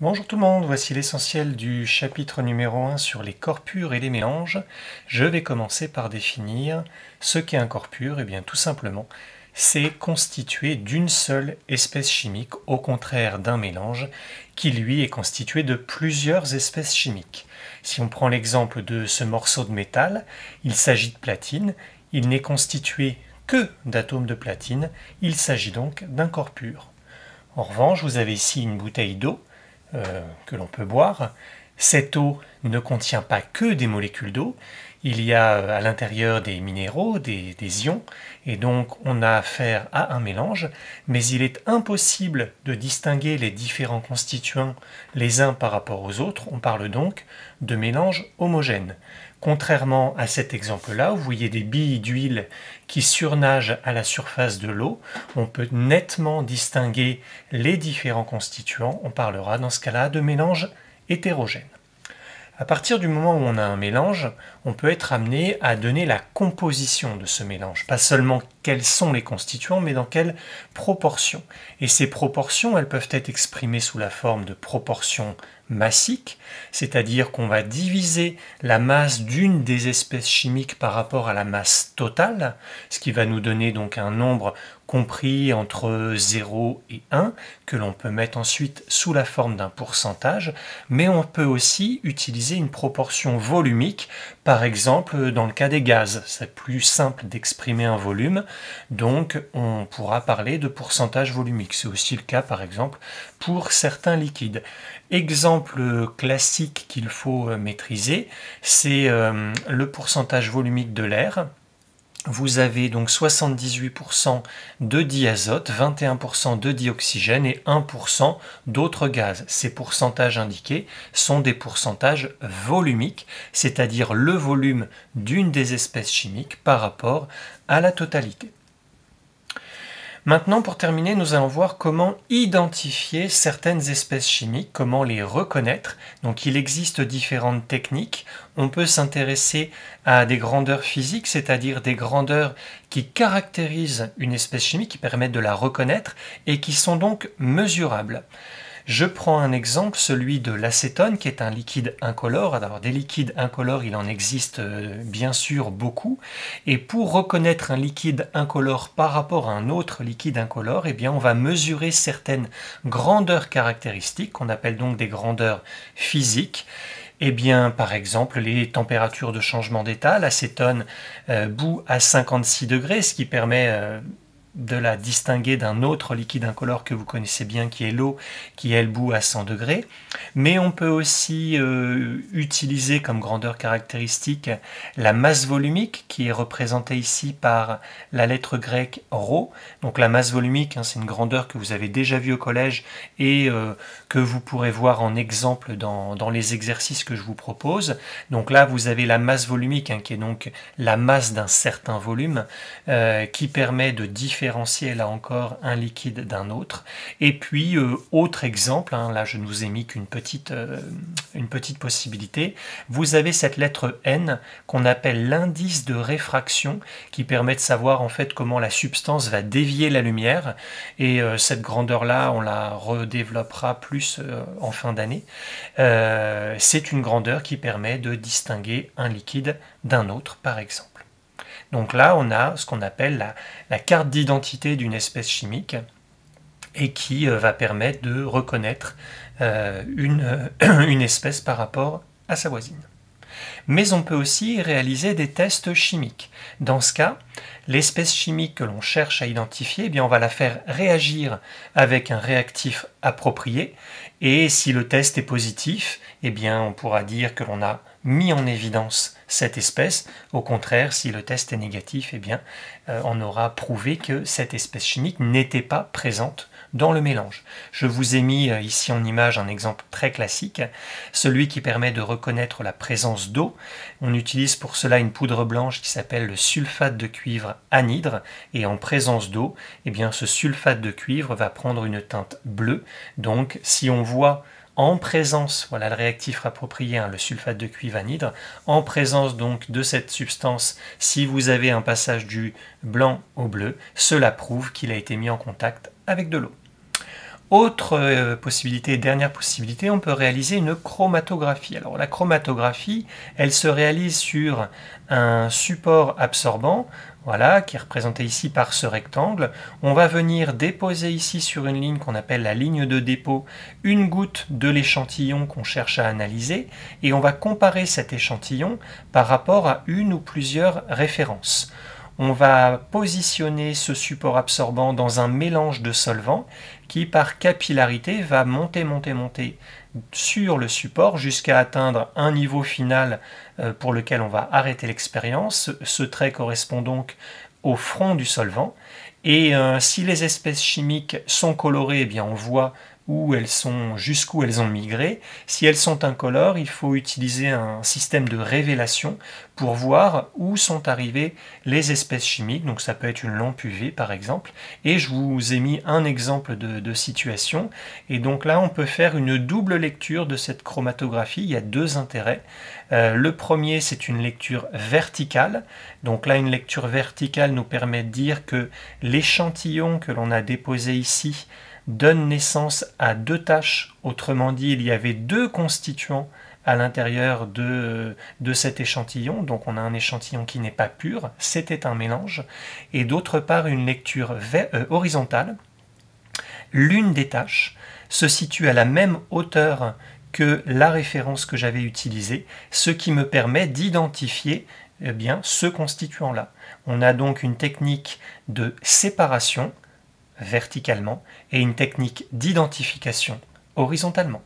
Bonjour tout le monde, voici l'essentiel du chapitre numéro 1 sur les corps purs et les mélanges. Je vais commencer par définir ce qu'est un corps pur. Et eh bien tout simplement, c'est constitué d'une seule espèce chimique, au contraire d'un mélange qui lui est constitué de plusieurs espèces chimiques. Si on prend l'exemple de ce morceau de métal, il s'agit de platine, il n'est constitué que d'atomes de platine, il s'agit donc d'un corps pur. En revanche, vous avez ici une bouteille d'eau euh, que l'on peut boire. Cette eau ne contient pas que des molécules d'eau, il y a euh, à l'intérieur des minéraux, des, ions, et donc on a affaire à un mélange, mais il est impossible de distinguer les différents constituants les uns par rapport aux autres, on parle donc de mélange homogène. Contrairement à cet exemple-là, où vous voyez des billes d'huile qui surnagent à la surface de l'eau. On peut nettement distinguer les différents constituants. On parlera dans ce cas-là de mélange hétérogène. À partir du moment où on a un mélange, on peut être amené à donner la composition de ce mélange, pas seulement quels sont les constituants, mais dans quelles proportions. Et ces proportions, elles peuvent être exprimées sous la forme de proportions massiques, c'est-à-dire qu'on va diviser la masse d'une des espèces chimiques par rapport à la masse totale, ce qui va nous donner donc un nombre compris entre 0 et 1, que l'on peut mettre ensuite sous la forme d'un pourcentage, mais on peut aussi utiliser une proportion volumique, par exemple dans le cas des gaz, c'est plus simple d'exprimer un volume, donc on pourra parler de pourcentage volumique, c'est aussi le cas par exemple pour certains liquides. Exemple classique qu'il faut euh, maîtriser, c'est euh, le pourcentage volumique de l'air, vous avez donc 78% de diazote, 21% de dioxygène et 1% d'autres gaz. Ces pourcentages indiqués sont des pourcentages volumiques, c'est-à-dire le volume d'une des espèces chimiques par rapport à la totalité. Maintenant, pour terminer, nous allons voir comment identifier certaines espèces chimiques, comment les reconnaître. Donc il existe différentes techniques. On peut s'intéresser à des grandeurs physiques, c'est-à-dire des grandeurs qui caractérisent une espèce chimique, qui permettent de la reconnaître et qui sont donc mesurables. Je prends un exemple, celui de l'acétone, qui est un liquide incolore. Alors des liquides incolores, il en existe euh, bien sûr beaucoup. Et pour reconnaître un liquide incolore par rapport à un autre liquide incolore, eh bien, on va mesurer certaines grandeurs caractéristiques, qu'on appelle donc des grandeurs physiques. Eh bien, par exemple, les températures de changement d'état, l'acétone euh, bout à 56 degrés, ce qui permet euh, de la distinguer d'un autre liquide incolore que vous connaissez bien qui est l'eau, qui elle bout à 100 degrés. Mais on peut aussi euh, utiliser comme grandeur caractéristique la masse volumique qui est représentée ici par la lettre grecque rho ». Donc la masse volumique, hein, c'est une grandeur que vous avez déjà vue au collège et euh, que vous pourrez voir en exemple dans, les exercices que je vous propose. Donc là, vous avez la masse volumique hein, qui est donc la masse d'un certain volume euh, qui permet de différencier différencier là encore un liquide d'un autre. Et puis, euh, autre exemple, hein, là je ne vous ai mis qu'une petite, euh, une petite possibilité, vous avez cette lettre N qu'on appelle l'indice de réfraction qui permet de savoir en fait comment la substance va dévier la lumière. Et euh, cette grandeur-là, on la redéveloppera plus en fin d'année. C'est une grandeur qui permet de distinguer un liquide d'un autre, par exemple. Donc là, on a ce qu'on appelle la, carte d'identité d'une espèce chimique et qui euh, va permettre de reconnaître euh, euh, une espèce par rapport à sa voisine mais on peut aussi réaliser des tests chimiques. Dans ce cas, l'espèce chimique que l'on cherche à identifier, eh bien on va la faire réagir avec un réactif approprié, et si le test est positif, eh bien on pourra dire que l'on a mis en évidence cette espèce. Au contraire, si le test est négatif, eh bien, euh, on aura prouvé que cette espèce chimique n'était pas présente dans le mélange. Je vous ai mis euh, ici en image un exemple très classique, celui qui permet de reconnaître la présence d'eau. On utilise pour cela une poudre blanche qui s'appelle le sulfate de cuivre anhydre et en présence d'eau, eh bien ce sulfate de cuivre va prendre une teinte bleue. Donc si on voit en présence, voilà le réactif approprié, hein, le sulfate de cuivre anhydre, en présence donc de cette substance, si vous avez un passage du blanc au bleu, cela prouve qu'il a été mis en contact avec de l'eau. Autre euh, possibilité, dernière possibilité, on peut réaliser une chromatographie. Alors la chromatographie, elle se réalise sur un support absorbant, voilà, qui est représenté ici par ce rectangle. On va venir déposer ici sur une ligne qu'on appelle la ligne de dépôt une goutte de l'échantillon qu'on cherche à analyser et on va comparer cet échantillon par rapport à une ou plusieurs références on va positionner ce support absorbant dans un mélange de solvants qui par capillarité va monter, monter, monter sur le support jusqu'à atteindre un niveau final euh, pour lequel on va arrêter l'expérience. Ce trait correspond donc au front du solvant. Et euh, si les espèces chimiques sont colorées, eh bien on voit elles sont, jusqu'où elles ont migré. Si elles sont incolores, il faut utiliser un système de révélation pour voir où sont arrivées les espèces chimiques. Donc ça peut être une lampe UV par exemple. Et je vous ai mis un exemple de, situation. Et donc là, on peut faire une double lecture de cette chromatographie. Il y a deux intérêts. Euh, le premier, c'est une lecture verticale. Donc là, une lecture verticale nous permet de dire que l'échantillon que l'on a déposé ici donne naissance à deux tâches. Autrement dit, il y avait deux constituants à l'intérieur de, de cet échantillon. Donc on a un échantillon qui n'est pas pur, c'était un mélange. Et d'autre part, une lecture euh, horizontale. L'une des tâches se situe à la même hauteur que la référence que j'avais utilisée, ce qui me permet d'identifier eh bien, ce constituant-là. On a donc une technique de séparation verticalement et une technique d'identification horizontalement.